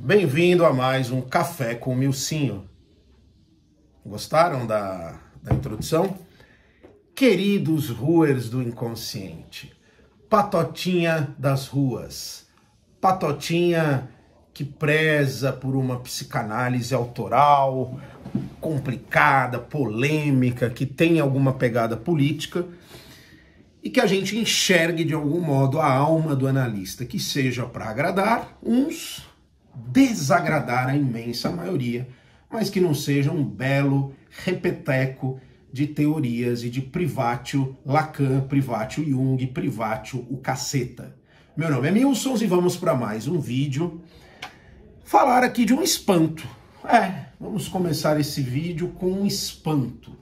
Bem-vindo a mais um Café com Milcinho. Gostaram da, da introdução? Queridos ruers do inconsciente, patotinha das ruas, patotinha que preza por uma psicanálise autoral, complicada, polêmica, que tem alguma pegada política e que a gente enxergue de algum modo a alma do analista, que seja para agradar uns desagradar a imensa maioria, mas que não seja um belo repeteco de teorias e de privatio Lacan, privatio Jung, privatio o caceta. Meu nome é Milsons e vamos para mais um vídeo falar aqui de um espanto. É, vamos começar esse vídeo com um espanto.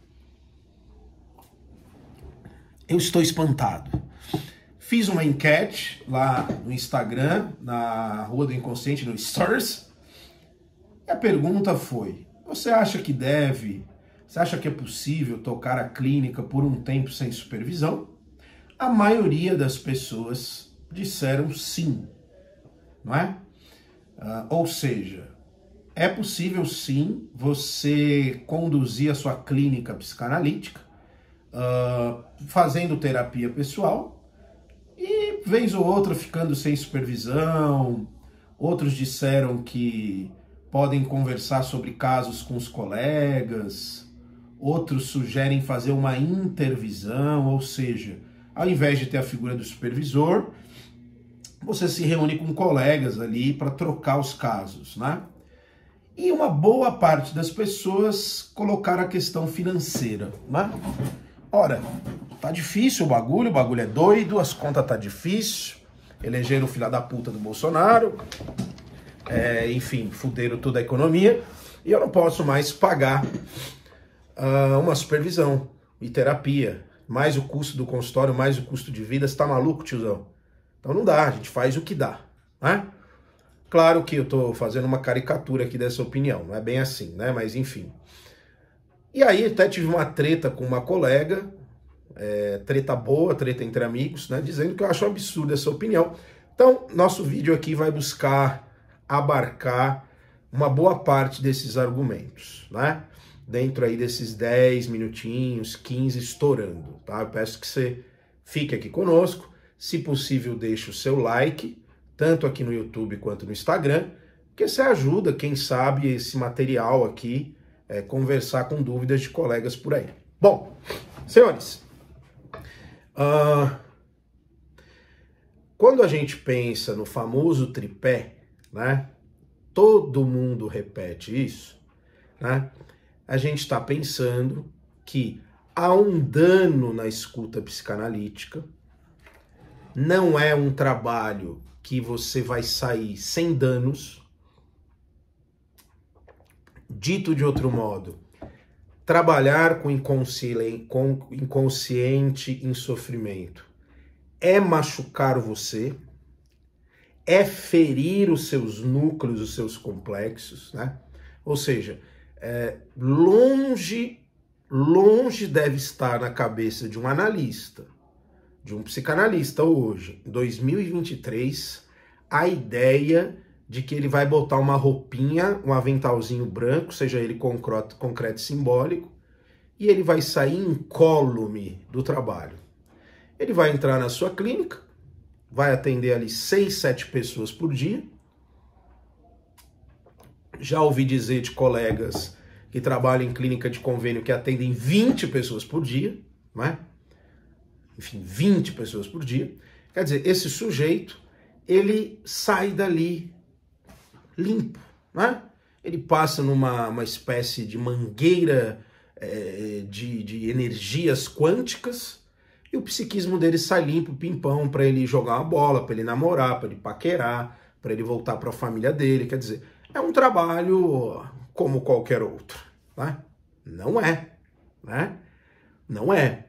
Eu estou espantado. Fiz uma enquete lá no Instagram, na Rua do Inconsciente, no Stories. E a pergunta foi: você acha que deve, você acha que é possível tocar a clínica por um tempo sem supervisão? A maioria das pessoas disseram sim, não é? Uh, ou seja, é possível sim você conduzir a sua clínica psicanalítica uh, fazendo terapia pessoal vez ou outra ficando sem supervisão, outros disseram que podem conversar sobre casos com os colegas, outros sugerem fazer uma intervisão, ou seja, ao invés de ter a figura do supervisor, você se reúne com colegas ali para trocar os casos, né? E uma boa parte das pessoas colocar a questão financeira, né? Ora, Tá difícil o bagulho, o bagulho é doido, as contas tá difícil. Elegeram o filho da puta do Bolsonaro. É, enfim, fuderam toda a economia. E eu não posso mais pagar uh, uma supervisão e terapia. Mais o custo do consultório, mais o custo de vida. Você tá maluco, tiozão? Então não dá, a gente faz o que dá, né? Claro que eu tô fazendo uma caricatura aqui dessa opinião, não é bem assim, né? Mas enfim. E aí até tive uma treta com uma colega é, treta boa, treta entre amigos, né? Dizendo que eu acho absurda absurdo essa opinião. Então, nosso vídeo aqui vai buscar abarcar uma boa parte desses argumentos, né? Dentro aí desses 10 minutinhos, 15 estourando, tá? Eu peço que você fique aqui conosco. Se possível, deixe o seu like, tanto aqui no YouTube quanto no Instagram, porque você ajuda, quem sabe, esse material aqui é, conversar com dúvidas de colegas por aí. Bom, senhores, ah, quando a gente pensa no famoso tripé, né? Todo mundo repete isso, né? A gente está pensando que há um dano na escuta psicanalítica, não é um trabalho que você vai sair sem danos. Dito de outro modo, trabalhar com o inconsciente em sofrimento é machucar você, é ferir os seus núcleos, os seus complexos, né? Ou seja, é, longe, longe deve estar na cabeça de um analista, de um psicanalista hoje, em 2023, a ideia de que ele vai botar uma roupinha, um aventalzinho branco, seja ele concreto, concreto simbólico, e ele vai sair incólume do trabalho. Ele vai entrar na sua clínica, vai atender ali 6, 7 pessoas por dia. Já ouvi dizer de colegas que trabalham em clínica de convênio que atendem 20 pessoas por dia, né? enfim, 20 pessoas por dia. Quer dizer, esse sujeito, ele sai dali limpo, né? Ele passa numa uma espécie de mangueira é, de, de energias quânticas e o psiquismo dele sai limpo, pimpão, para ele jogar uma bola, para ele namorar, para ele paquerar, para ele voltar para a família dele. Quer dizer, é um trabalho como qualquer outro, né? Não é, né? Não é.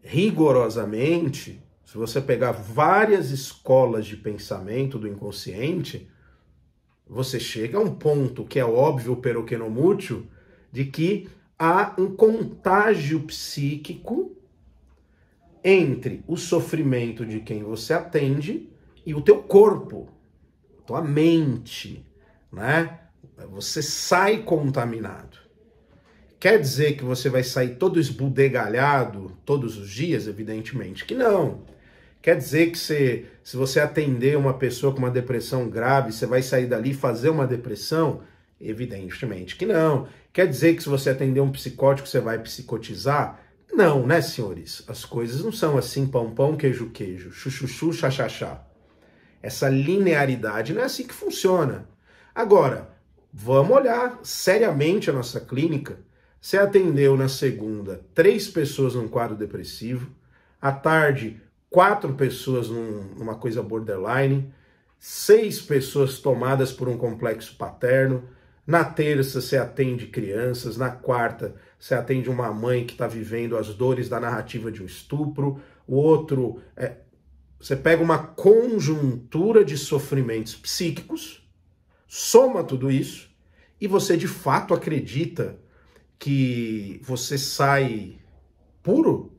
Rigorosamente, se você pegar várias escolas de pensamento do inconsciente, você chega a um ponto que é óbvio, pero que não mútil, de que há um contágio psíquico entre o sofrimento de quem você atende e o teu corpo, tua mente, né? Você sai contaminado. Quer dizer que você vai sair todo esbudegalhado todos os dias? Evidentemente que não. Quer dizer que você, se você atender uma pessoa com uma depressão grave, você vai sair dali e fazer uma depressão? Evidentemente que não. Quer dizer que se você atender um psicótico, você vai psicotizar? Não, né, senhores? As coisas não são assim, pão, pão, queijo, queijo, chuchuchu, chachachá. Essa linearidade não é assim que funciona. Agora, vamos olhar seriamente a nossa clínica. Você atendeu na segunda três pessoas num quadro depressivo, à tarde quatro pessoas num, numa coisa borderline, seis pessoas tomadas por um complexo paterno. Na terça você atende crianças, na quarta você atende uma mãe que está vivendo as dores da narrativa de um estupro, o outro é, você pega uma conjuntura de sofrimentos psíquicos, soma tudo isso e você de fato acredita que você sai puro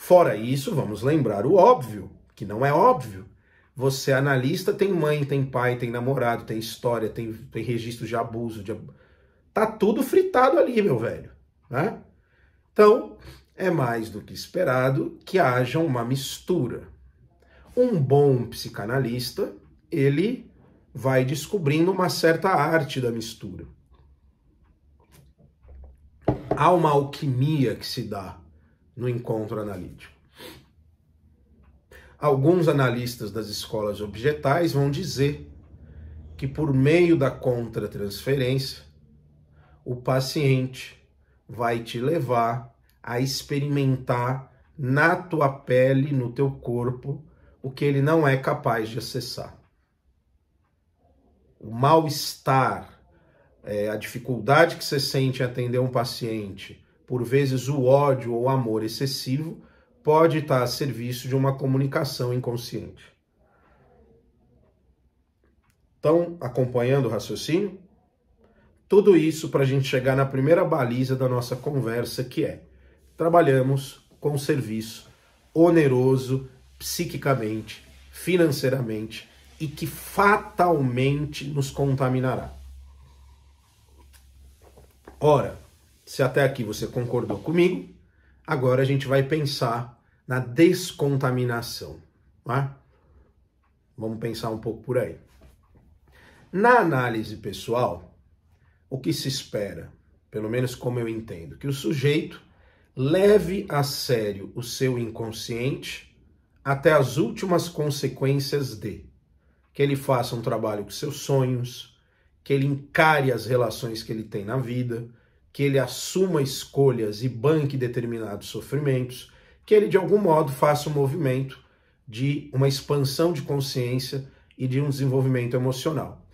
Fora isso, vamos lembrar o óbvio, que não é óbvio. Você é analista, tem mãe, tem pai, tem namorado, tem história, tem, tem registro de abuso. De... Tá tudo fritado ali, meu velho. Né? Então, é mais do que esperado que haja uma mistura. Um bom psicanalista, ele vai descobrindo uma certa arte da mistura. Há uma alquimia que se dá no encontro analítico. Alguns analistas das escolas objetais vão dizer que, por meio da contratransferência, o paciente vai te levar a experimentar na tua pele, no teu corpo, o que ele não é capaz de acessar. O mal-estar, é, a dificuldade que você sente em atender um paciente, por vezes, o ódio ou amor excessivo pode estar a serviço de uma comunicação inconsciente. Estão acompanhando o raciocínio? Tudo isso para a gente chegar na primeira baliza da nossa conversa, que é: trabalhamos com serviço oneroso psiquicamente, financeiramente e que fatalmente nos contaminará. Ora, se até aqui você concordou comigo, agora a gente vai pensar na descontaminação. É? Vamos pensar um pouco por aí. Na análise pessoal, o que se espera, pelo menos como eu entendo, que o sujeito leve a sério o seu inconsciente até as últimas consequências de que ele faça um trabalho com seus sonhos, que ele encare as relações que ele tem na vida, que ele assuma escolhas e banque determinados sofrimentos, que ele de algum modo faça um movimento de uma expansão de consciência e de um desenvolvimento emocional.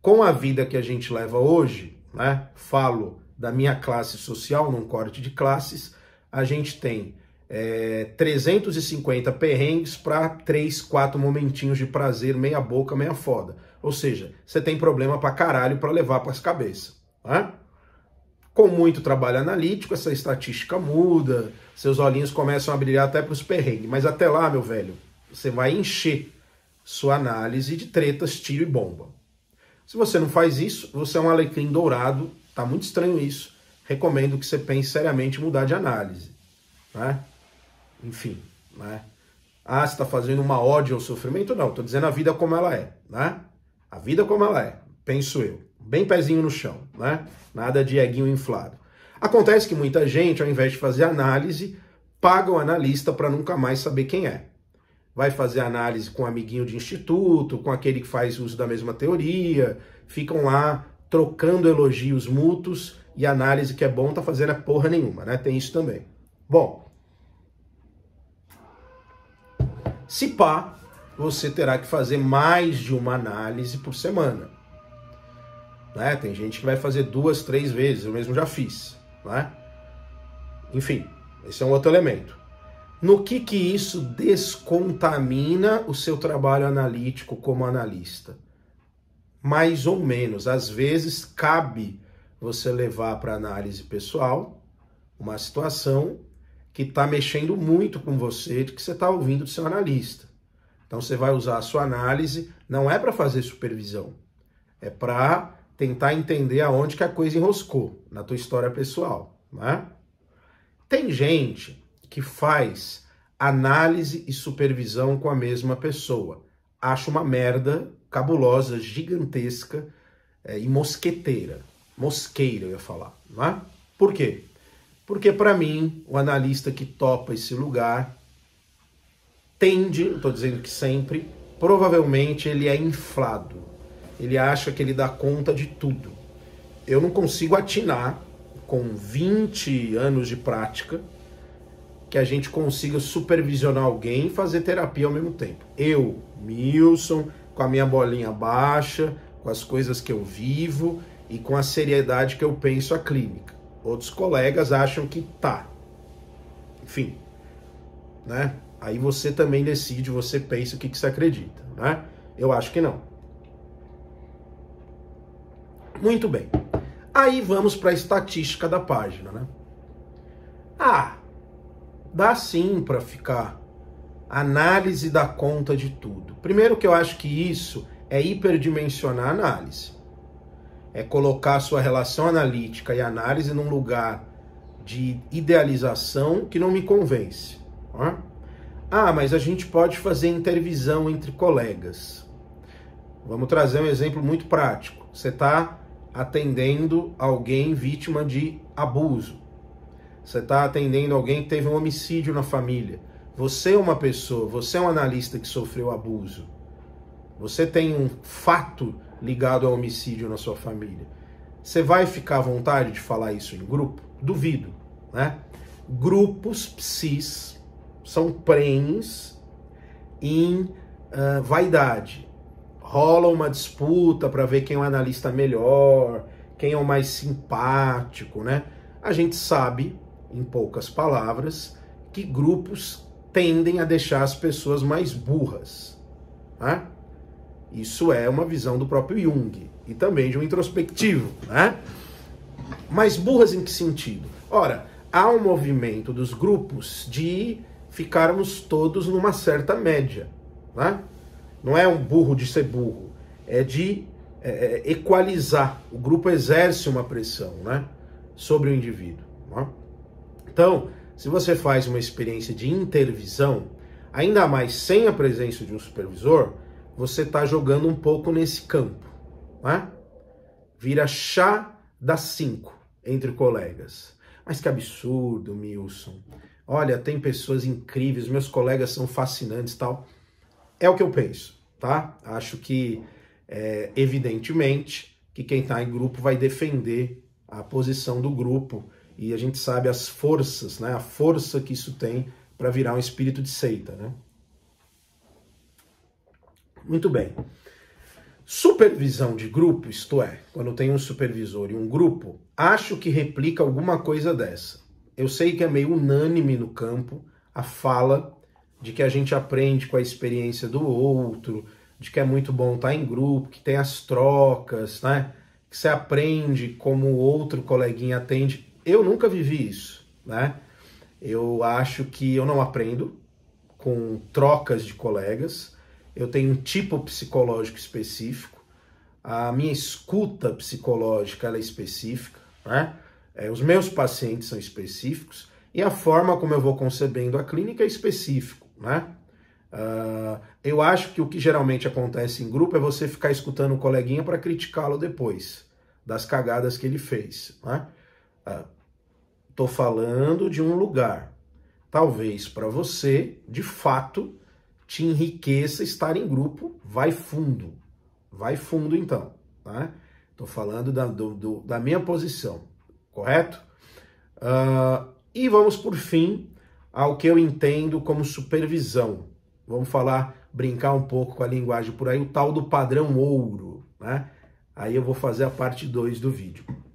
Com a vida que a gente leva hoje, né, falo da minha classe social, num corte de classes, a gente tem é, 350 perrengues para 3, 4 momentinhos de prazer, meia boca, meia foda. Ou seja, você tem problema pra caralho para levar pras cabeças. Né? Com muito trabalho analítico, essa estatística muda, seus olhinhos começam a brilhar até para os perrengues. Mas até lá, meu velho, você vai encher sua análise de tretas, tiro e bomba. Se você não faz isso, você é um alecrim dourado, tá muito estranho isso. Recomendo que você pense seriamente em mudar de análise. Né? Enfim, né? Ah, você está fazendo uma ódio ao sofrimento? Não, estou dizendo a vida como ela é, né? A vida como ela é, penso eu bem pezinho no chão, né? Nada de eguinho inflado. Acontece que muita gente, ao invés de fazer análise, paga o analista para nunca mais saber quem é. Vai fazer análise com um amiguinho de instituto, com aquele que faz uso da mesma teoria, ficam lá trocando elogios mútuos e análise que é bom tá fazendo é porra nenhuma, né? Tem isso também. Bom, se pá, você terá que fazer mais de uma análise por semana né? Tem gente que vai fazer duas, três vezes, eu mesmo já fiz, né? Enfim, esse é um outro elemento. No que que isso descontamina o seu trabalho analítico como analista? Mais ou menos, às vezes cabe você levar para análise pessoal uma situação que está mexendo muito com você, que você está ouvindo do seu analista. Então você vai usar a sua análise, não é para fazer supervisão, é para tentar entender aonde que a coisa enroscou na tua história pessoal, né? Tem gente que faz análise e supervisão com a mesma pessoa. Acho uma merda cabulosa, gigantesca é, e mosqueteira. Mosqueira, eu ia falar, né? Por quê? Porque para mim, o analista que topa esse lugar tende, estou dizendo que sempre, provavelmente ele é inflado ele acha que ele dá conta de tudo. Eu não consigo atinar com 20 anos de prática que a gente consiga supervisionar alguém e fazer terapia ao mesmo tempo. Eu, Milson, com a minha bolinha baixa, com as coisas que eu vivo e com a seriedade que eu penso a clínica. Outros colegas acham que tá. Enfim, né? Aí você também decide, você pensa o que, que você acredita, né? Eu acho que não. Muito bem. Aí vamos para a estatística da página, né? Ah, dá sim para ficar análise da conta de tudo. Primeiro que eu acho que isso é hiperdimensionar a análise. É colocar a sua relação analítica e análise num lugar de idealização que não me convence. Ó. Ah, mas a gente pode fazer intervisão entre colegas. Vamos trazer um exemplo muito prático. Você está atendendo alguém vítima de abuso. Você está atendendo alguém que teve um homicídio na família. Você é uma pessoa, você é um analista que sofreu abuso. Você tem um fato ligado ao homicídio na sua família. Você vai ficar à vontade de falar isso em grupo? Duvido, né? Grupos psis são prens em uh, vaidade rola uma disputa para ver quem é o analista melhor, quem é o mais simpático, né? A gente sabe, em poucas palavras, que grupos tendem a deixar as pessoas mais burras. Né? Isso é uma visão do próprio Jung e também de um introspectivo. Né? Mas burras em que sentido? Ora, há um movimento dos grupos de ficarmos todos numa certa média. Né? Não é um burro de ser burro, é de é, é, equalizar. O grupo exerce uma pressão né, sobre o indivíduo. Né? Então, se você faz uma experiência de intervisão, ainda mais sem a presença de um supervisor, você está jogando um pouco nesse campo. Né? Vira chá das cinco entre colegas. Mas que absurdo, Milson. Olha, tem pessoas incríveis, meus colegas são fascinantes tal. É o que eu penso, tá? Acho que, é, evidentemente, que quem está em grupo vai defender a posição do grupo e a gente sabe as forças, né? A força que isso tem para virar um espírito de seita, né? Muito bem. Supervisão de grupo, isto é, quando tem um supervisor e um grupo, acho que replica alguma coisa dessa. Eu sei que é meio unânime no campo a fala de que a gente aprende com a experiência do outro, de que é muito bom estar tá em grupo, que tem as trocas, né? Que você aprende como o outro coleguinha atende. Eu nunca vivi isso, né? Eu acho que eu não aprendo com trocas de colegas. Eu tenho um tipo psicológico específico. A minha escuta psicológica é específica, né? É, os meus pacientes são específicos e a forma como eu vou concebendo a clínica é específico né? Uh, eu acho que o que geralmente acontece em grupo é você ficar escutando o coleguinha para criticá-lo depois das cagadas que ele fez. Né? Uh, tô falando de um lugar. Talvez para você, de fato, te enriqueça estar em grupo. Vai fundo. Vai fundo então. Né? Tô falando da, do, do, da minha posição, correto? Uh, e vamos por fim ao que eu entendo como supervisão. Vamos falar, brincar um pouco com a linguagem por aí, o tal do padrão ouro, né? Aí eu vou fazer a parte 2 do vídeo.